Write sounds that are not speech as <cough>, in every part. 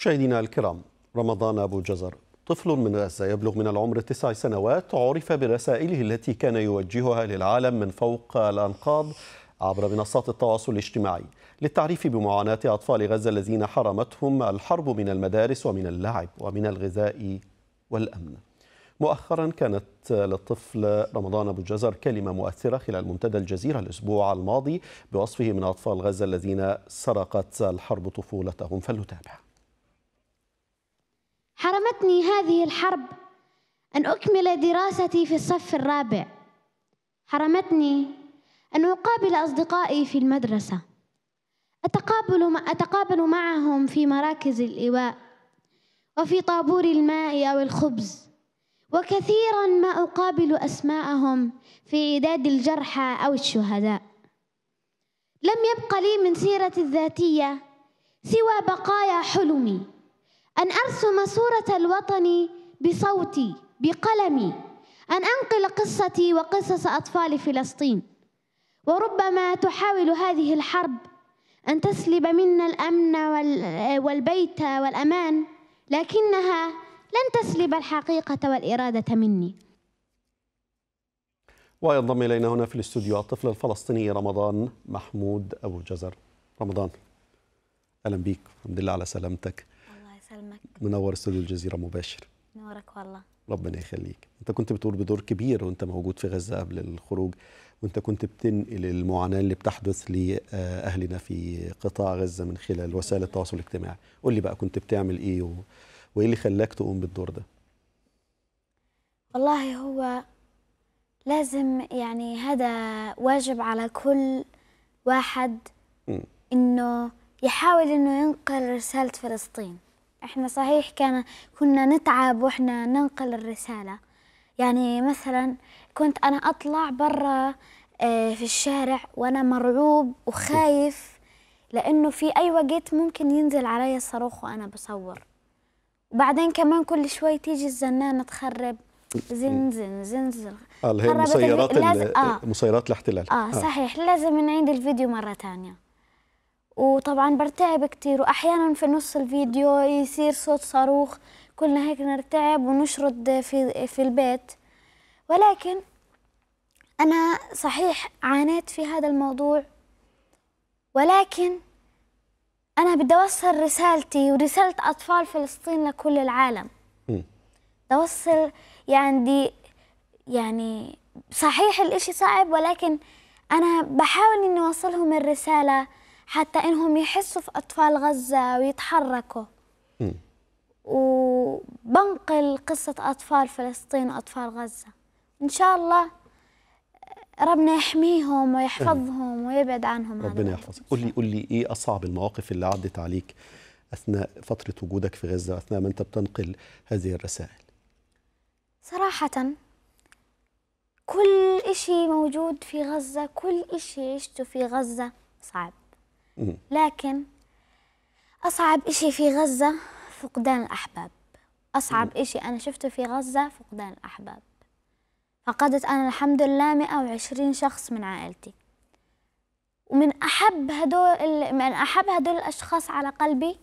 مشاهدينا الكرام رمضان أبو جزر طفل من غزة يبلغ من العمر تسع سنوات عرف برسائله التي كان يوجهها للعالم من فوق الأنقاض عبر منصات التواصل الاجتماعي للتعريف بمعاناة أطفال غزة الذين حرمتهم الحرب من المدارس ومن اللعب ومن الغذاء والأمن مؤخرا كانت للطفل رمضان أبو جزر كلمة مؤثرة خلال منتدى الجزيرة الأسبوع الماضي بوصفه من أطفال غزة الذين سرقت الحرب طفولتهم فلنتابع ألهمتني هذه الحرب أن أكمل دراستي في الصف الرابع حرمتني أن أقابل أصدقائي في المدرسة أتقابل, أتقابل معهم في مراكز الإيواء وفي طابور الماء أو الخبز وكثيرا ما أقابل أسماءهم في عداد الجرحى أو الشهداء لم يبق لي من سيرتي الذاتية سوى بقايا حلمي أن أرسم صورة الوطن بصوتي بقلمي أن أنقل قصتي وقصص أطفال فلسطين وربما تحاول هذه الحرب أن تسلب منا الأمن والبيت والأمان لكنها لن تسلب الحقيقة والإرادة مني وينضم إلينا هنا في الاستوديو الطفل الفلسطيني رمضان محمود أبو جزر رمضان أهلا بك الحمد لله على سلامتك يسلمك منور استوديو الجزيره مباشر نورك والله ربنا يخليك انت كنت بتقول بدور كبير وانت موجود في غزه قبل الخروج وانت كنت بتنقل المعاناه اللي بتحدث لاهلنا في قطاع غزه من خلال وسائل التواصل الاجتماعي قول لي بقى كنت بتعمل ايه و... وايه اللي خلاك تقوم بالدور ده والله هو لازم يعني هذا واجب على كل واحد انه يحاول انه ينقل رساله فلسطين احنا صحيح كان كنا نتعب واحنا ننقل الرسالة يعني مثلا كنت انا اطلع برا آه، في الشارع وانا مرعوب وخايف لانه في اي وقت ممكن ينزل علي الصاروخ وانا بصور وبعدين كمان كل شوي تيجي الزنانة تخرب زن زن اللي هي مسيرات لازم... آه. مسيرات الاحتلال آه،, اه صحيح لازم نعيد الفيديو مرة ثانية وطبعا برتعب كثير وأحيانا في نص الفيديو يصير صوت صاروخ كلنا هيك نرتعب ونشرد في, في البيت ولكن أنا صحيح عانيت في هذا الموضوع ولكن أنا بدي أوصل رسالتي ورسالة أطفال فلسطين لكل العالم أوصل يعني يعني صحيح الإشي صعب ولكن أنا بحاول إني أوصلهم الرسالة حتى انهم يحسوا في اطفال غزه ويتحركوا وبنقل قصه اطفال فلسطين واطفال غزه ان شاء الله ربنا يحميهم ويحفظهم ويبعد عنهم ربنا يحفظك قول لي قول لي ايه اصعب المواقف اللي عدت عليك اثناء فتره وجودك في غزه اثناء ما انت بتنقل هذه الرسائل صراحه كل إشي موجود في غزة كل إشي عشته في غزة صعب لكن أصعب إشي في غزة فقدان الأحباب أصعب إشي أنا شفته في غزة فقدان الأحباب فقدت أنا الحمد لله 120 شخص من عائلتي ومن أحب هدول من أحب هدول الأشخاص على قلبي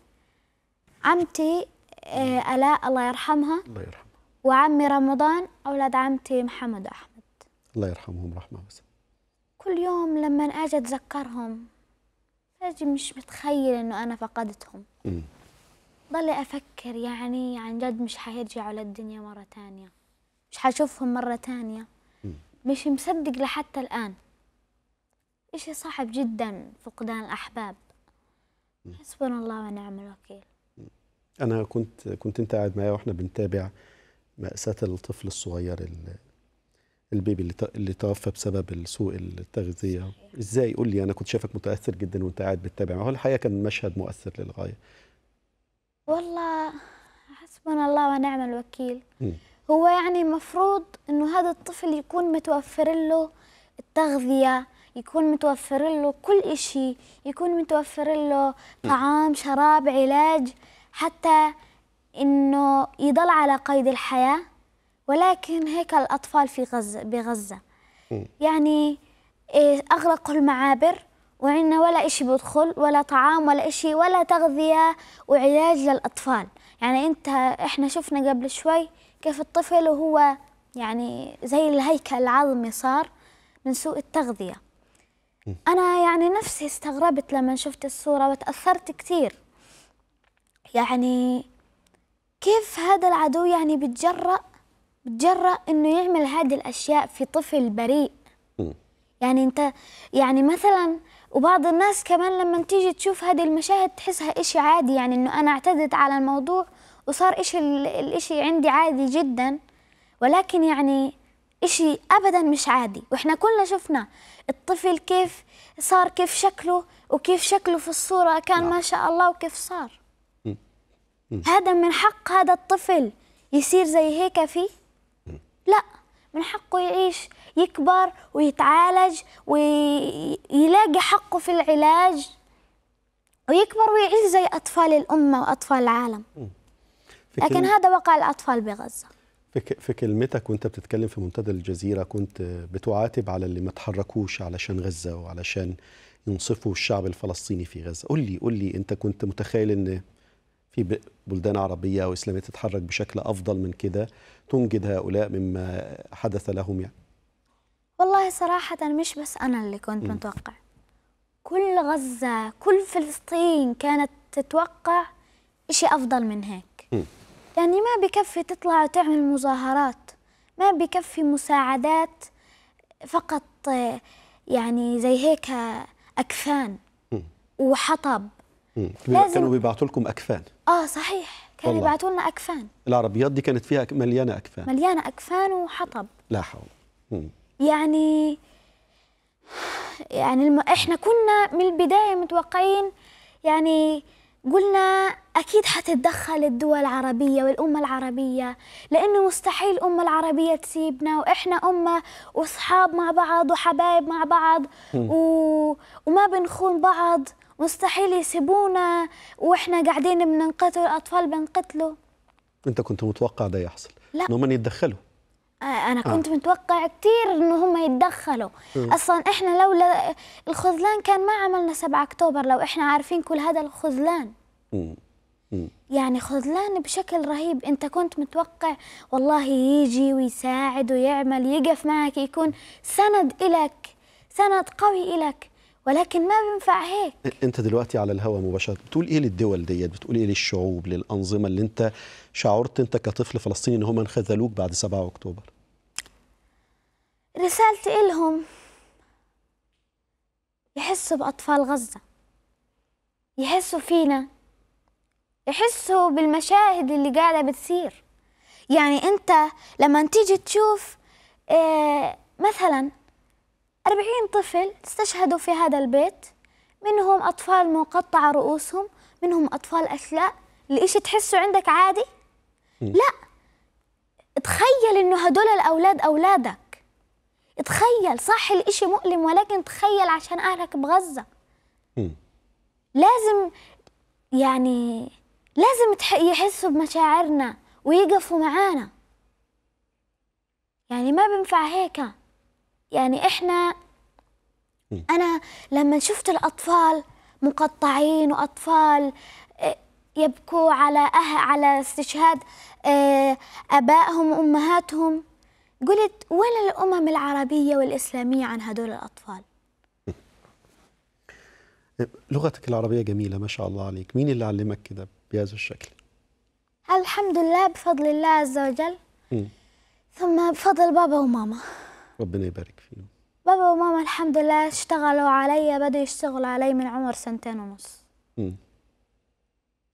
عمتي آه، آلاء الله يرحمها الله يرحمها وعمي رمضان أولاد عمتي محمد أحمد الله يرحمهم رحمة وسلم كل يوم لما أجي أتذكرهم فأجي مش متخيل إنه أنا فقدتهم ضلي أفكر يعني عن جد مش حيرجعوا للدنيا مرة ثانية مش حشوفهم مرة ثانية مش مصدق لحتى الآن إشي صعب جدا فقدان الأحباب حسبنا الله ونعم الوكيل أنا كنت كنت أنت قاعد معايا وإحنا بنتابع مأساة الطفل الصغير اللي البيبي اللي اللي توفى بسبب سوء التغذيه ازاي قول لي انا كنت شايفك متاثر جدا وانت قاعد بتتابع هو الحقيقه كان مشهد مؤثر للغايه والله حسبنا الله ونعم الوكيل م. هو يعني المفروض انه هذا الطفل يكون متوفر له التغذيه يكون متوفر له كل شيء يكون متوفر له طعام شراب علاج حتى انه يضل على قيد الحياه ولكن هيك الأطفال في غزة بغزة يعني إيه، أغلقوا المعابر وعندنا ولا إشي بيدخل ولا طعام ولا إشي ولا تغذية وعلاج للأطفال يعني أنت إحنا شفنا قبل شوي كيف الطفل وهو يعني زي الهيكل العظمي صار من سوء التغذية أنا يعني نفسي استغربت لما شفت الصورة وتأثرت كثير يعني كيف هذا العدو يعني بتجرأ بتجرأ انه يعمل هذه الاشياء في طفل بريء يعني انت يعني مثلا وبعض الناس كمان لما تيجي تشوف هذه المشاهد تحسها إشي عادي يعني انه انا اعتدت على الموضوع وصار إشي الإشي عندي عادي جدا ولكن يعني إشي ابدا مش عادي واحنا كلنا شفنا الطفل كيف صار كيف شكله وكيف شكله في الصوره كان نعم. ما شاء الله وكيف صار هذا من حق هذا الطفل يصير زي هيك فيه لا من حقه يعيش يكبر ويتعالج ويلاقي حقه في العلاج ويكبر ويعيش زي أطفال الأمة وأطفال العالم لكن كلمة... هذا وقع الأطفال بغزة في, كلمتك وانت بتتكلم في منتدى الجزيرة كنت بتعاتب على اللي ما تحركوش علشان غزة وعلشان ينصفوا الشعب الفلسطيني في غزة قل لي قل لي انت كنت متخيل ان في بلدان عربية وإسلامية تتحرك بشكل أفضل من كده تنجد هؤلاء مما حدث لهم يعني والله صراحة مش بس أنا اللي كنت متوقع كل غزة كل فلسطين كانت تتوقع إشي أفضل من هيك يعني ما بكفي تطلع وتعمل مظاهرات ما بكفي مساعدات فقط يعني زي هيك أكفان وحطب لازم... كانوا بيبعتوا لكم اكفان اه صحيح كانوا يبعتوا لنا اكفان العربيات دي كانت فيها مليانه اكفان مليانه اكفان وحطب لا حول مم. يعني يعني الم... احنا كنا من البدايه متوقعين يعني قلنا اكيد حتتدخل الدول العربيه والامه العربيه لانه مستحيل الامه العربيه تسيبنا واحنا امه واصحاب مع بعض وحبايب مع بعض و... وما بنخون بعض مستحيل يسيبونا واحنا قاعدين بننقتل الاطفال بنقتلوا انت كنت متوقع ده يحصل لا انهم يتدخلوا آه، انا آه. كنت آه. متوقع كثير ان هم يتدخلوا م. آه. اصلا احنا لولا الخذلان كان ما عملنا 7 اكتوبر لو احنا عارفين كل هذا الخذلان يعني خذلان بشكل رهيب انت كنت متوقع والله يجي ويساعد ويعمل يقف معك يكون سند لك سند قوي لك ولكن ما بينفع هيك انت دلوقتي على الهوا مباشره بتقول ايه للدول ديت بتقول ايه للشعوب للانظمه اللي انت شعرت انت كطفل فلسطيني ان هم انخذلوك بعد 7 اكتوبر رسالتي لهم يحسوا باطفال غزه يحسوا فينا يحسوا بالمشاهد اللي قاعده بتصير يعني انت لما تيجي تشوف اه مثلا 40 طفل استشهدوا في هذا البيت منهم أطفال مقطعة رؤوسهم منهم أطفال أشلاء الإشي تحسه عندك عادي لا تخيل إنه هدول الأولاد أولادك تخيل صح الإشي مؤلم ولكن تخيل عشان أهلك بغزة لازم يعني لازم يحسوا بمشاعرنا ويقفوا معانا يعني ما بنفع هيك يعني احنا انا لما شفت الاطفال مقطعين واطفال آه، يبكوا على أه على استشهاد آه، ابائهم وامهاتهم قلت وين الامم العربيه والاسلاميه عن هدول الاطفال لغتك العربيه جميله ما شاء الله عليك مين اللي علمك كده بهذا الشكل الحمد لله بفضل الله عز وجل ثم بفضل بابا وماما ربنا يبارك فيهم بابا وماما الحمد لله اشتغلوا علي بدوا يشتغلوا علي من عمر سنتين ونص م.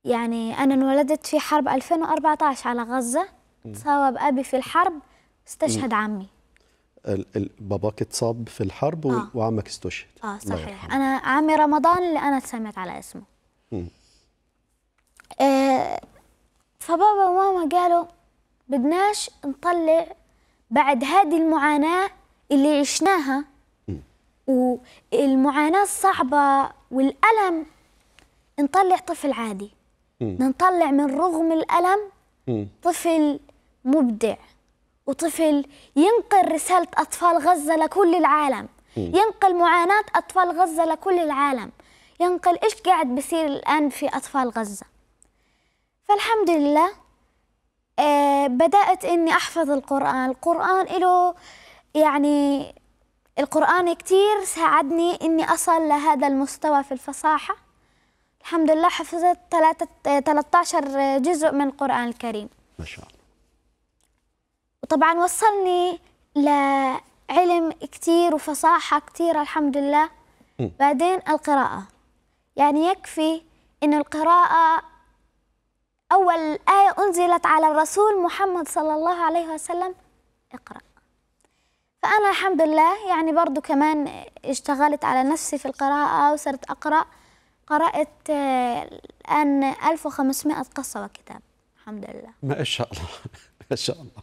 يعني أنا انولدت في حرب 2014 على غزة تصاب أبي في الحرب استشهد م. عمي باباك اتصاب في الحرب آه. وعمك استشهد اه صحيح أنا عمي رمضان اللي أنا اتسميت على اسمه آه فبابا وماما قالوا بدناش نطلع بعد هذه المعاناة اللي عشناها والمعاناة الصعبة والألم نطلع طفل عادي نطلع من رغم الألم طفل مبدع وطفل ينقل رسالة أطفال غزة لكل العالم ينقل معاناة أطفال غزة لكل العالم ينقل إيش قاعد بصير الآن في أطفال غزة فالحمد لله آه، بدأت إني أحفظ القرآن القرآن له يعني القرآن كتير ساعدني إني أصل لهذا المستوى في الفصاحة الحمد لله حفظت 13 جزء من القرآن الكريم ما شاء الله وطبعا وصلني لعلم كتير وفصاحة كتير الحمد لله م. بعدين القراءة يعني يكفي إن القراءة أول آية أنزلت على الرسول محمد صلى الله عليه وسلم اقرأ فأنا الحمد لله يعني برضو كمان اشتغلت على نفسي في القراءة وصرت أقرأ قرأت آه، الآن 1500 قصة وكتاب الحمد لله ما شاء الله <laughs> ما شاء الله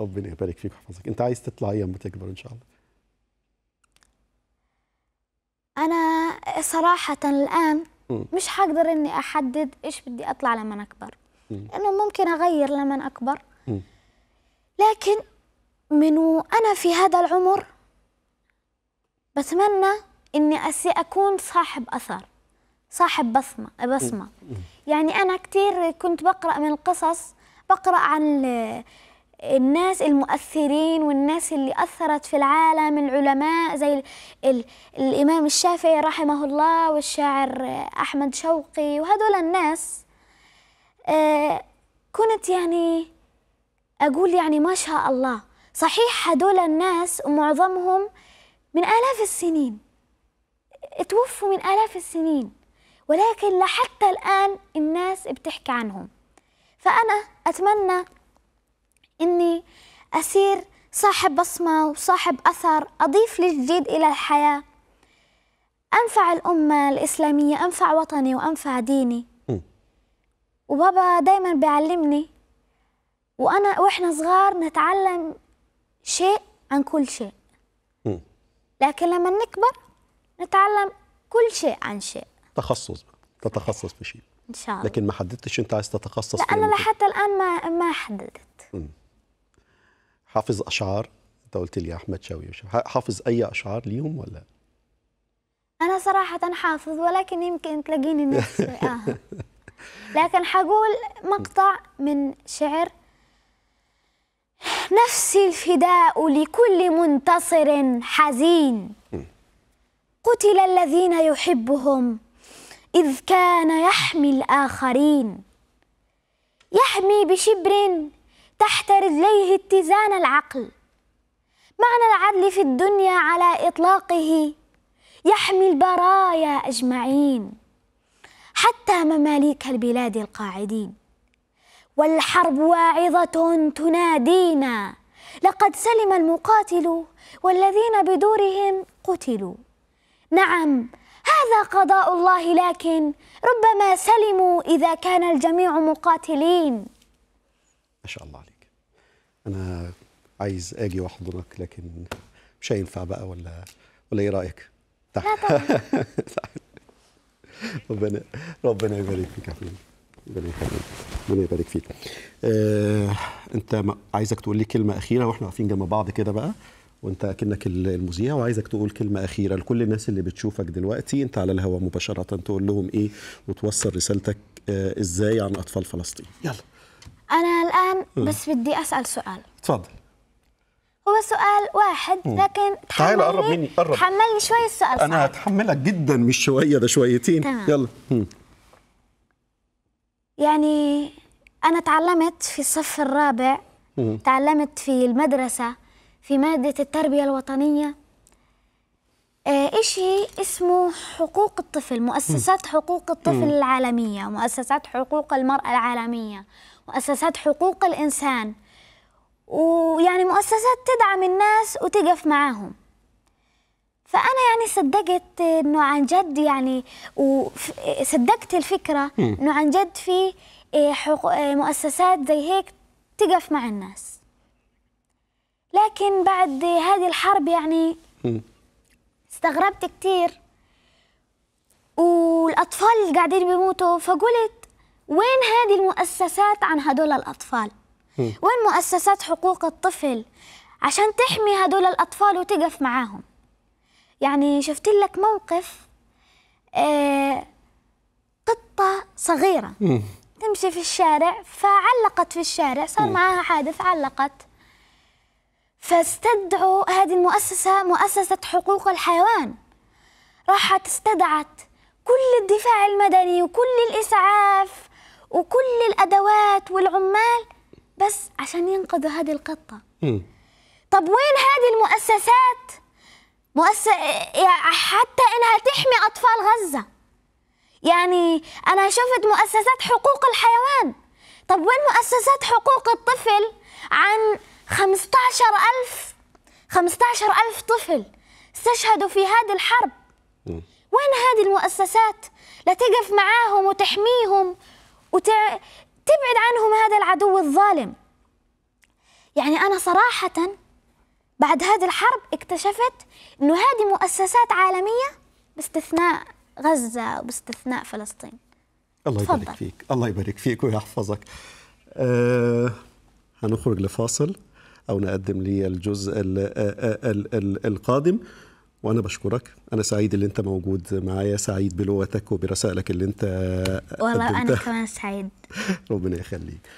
ربنا يبارك فيك ويحفظك أنت عايز تطلع أيام تكبر إن شاء الله أنا صراحة الآن مش حقدر إني أحدد إيش بدي أطلع لما أكبر انه ممكن اغير لما اكبر لكن من وانا في هذا العمر بتمنى اني اكون صاحب اثر صاحب بصمه بصمه يعني انا كثير كنت بقرا من القصص بقرا عن الناس المؤثرين والناس اللي أثرت في العالم العلماء زي الإمام الشافعي رحمه الله والشاعر أحمد شوقي وهذول الناس آه، كنت يعني أقول يعني ما شاء الله صحيح هدول الناس ومعظمهم من آلاف السنين توفوا من آلاف السنين ولكن لحتى الآن الناس بتحكي عنهم فأنا أتمنى إني أصير صاحب بصمة وصاحب أثر أضيف للجديد إلى الحياة أنفع الأمة الإسلامية أنفع وطني وأنفع ديني وبابا دايما بيعلمني وانا واحنا صغار نتعلم شيء عن كل شيء لكن لما نكبر نتعلم كل شيء عن شيء تخصص تتخصص في شيء ان شاء الله لكن ما حددتش انت عايز تتخصص لا انا إيه؟ لحتى الان ما ما حددت حافظ اشعار انت قلت لي احمد شوقي حافظ اي اشعار ليهم ولا انا صراحه حافظ ولكن يمكن تلاقيني نفسي <laughs> آه. لكن حقول مقطع من شعر نفسي الفداء لكل منتصر حزين قتل الذين يحبهم إذ كان يحمي الآخرين يحمي بشبر تحت رجليه اتزان العقل معنى العدل في الدنيا على إطلاقه يحمي البرايا أجمعين حتى مماليك البلاد القاعدين والحرب واعظة تنادينا لقد سلم المقاتل والذين بدورهم قتلوا نعم هذا قضاء الله لكن ربما سلموا إذا كان الجميع مقاتلين ما شاء الله عليك أنا عايز أجي وأحضنك لكن مش هينفع بقى ولا ولا إيه رأيك؟ لا طبعا <laughs> ربنا ربنا يبارك فيك يا حبيبي ربنا يخليك ربنا يبارك فيك آه، انت عايزك تقول لي كلمه اخيره واحنا واقفين جنب بعض كده بقى وانت اكنك المذيع وعايزك تقول كلمه اخيره لكل الناس اللي بتشوفك دلوقتي انت على الهواء مباشره تقول لهم ايه وتوصل رسالتك آه ازاي عن اطفال فلسطين يلا انا الان آه. بس بدي اسال سؤال اتفضل هو سؤال واحد لكن تعال قرب مني قرب حملني شويه السؤال انا هتحملك جدا مش شويه ده شويتين تمام. يلا يعني انا تعلمت في الصف الرابع مم. تعلمت في المدرسه في ماده التربيه الوطنيه آه، إشي اسمه حقوق الطفل مؤسسات حقوق الطفل العالمية مؤسسات حقوق المرأة العالمية مؤسسات حقوق الإنسان ويعني مؤسسات تدعم الناس وتقف معاهم فأنا يعني صدقت إنه عن جد يعني وصدقت الفكرة إنه عن جد في إيه، إيه، مؤسسات زي هيك تقف مع الناس لكن بعد هذه الحرب يعني استغربت كثير والأطفال اللي قاعدين بيموتوا فقلت وين هذه المؤسسات عن هدول الأطفال وين مؤسسات حقوق الطفل عشان تحمي هدول الأطفال وتقف معاهم يعني شفت لك موقف آه، قطة صغيرة تمشي في الشارع فعلقت في الشارع صار معاها حادث علقت فاستدعوا هذه المؤسسة مؤسسة حقوق الحيوان راحت استدعت كل الدفاع المدني وكل الإسعاف وكل الأدوات والعمال بس عشان ينقذوا هذه القطة طب وين هذه المؤسسات مؤس... حتى إنها تحمي أطفال غزة يعني أنا شفت مؤسسات حقوق الحيوان طب وين مؤسسات حقوق الطفل عن 15 ألف 15 ألف طفل استشهدوا في هذه الحرب وين هذه المؤسسات لتقف معاهم وتحميهم وتبعد وت... عنهم العدو الظالم يعني أنا صراحة بعد هذه الحرب اكتشفت أنه هذه مؤسسات عالمية باستثناء غزة وباستثناء فلسطين الله تفضل. يبارك فيك الله يبارك فيك ويحفظك أه هنخرج لفاصل أو نقدم لي الجزء الـ آه، آه، آه، الـ الـ القادم وانا بشكرك انا سعيد اللي انت موجود معايا سعيد بلغتك وبرسائلك اللي انت والله انا كمان سعيد <laughs> ربنا يخليك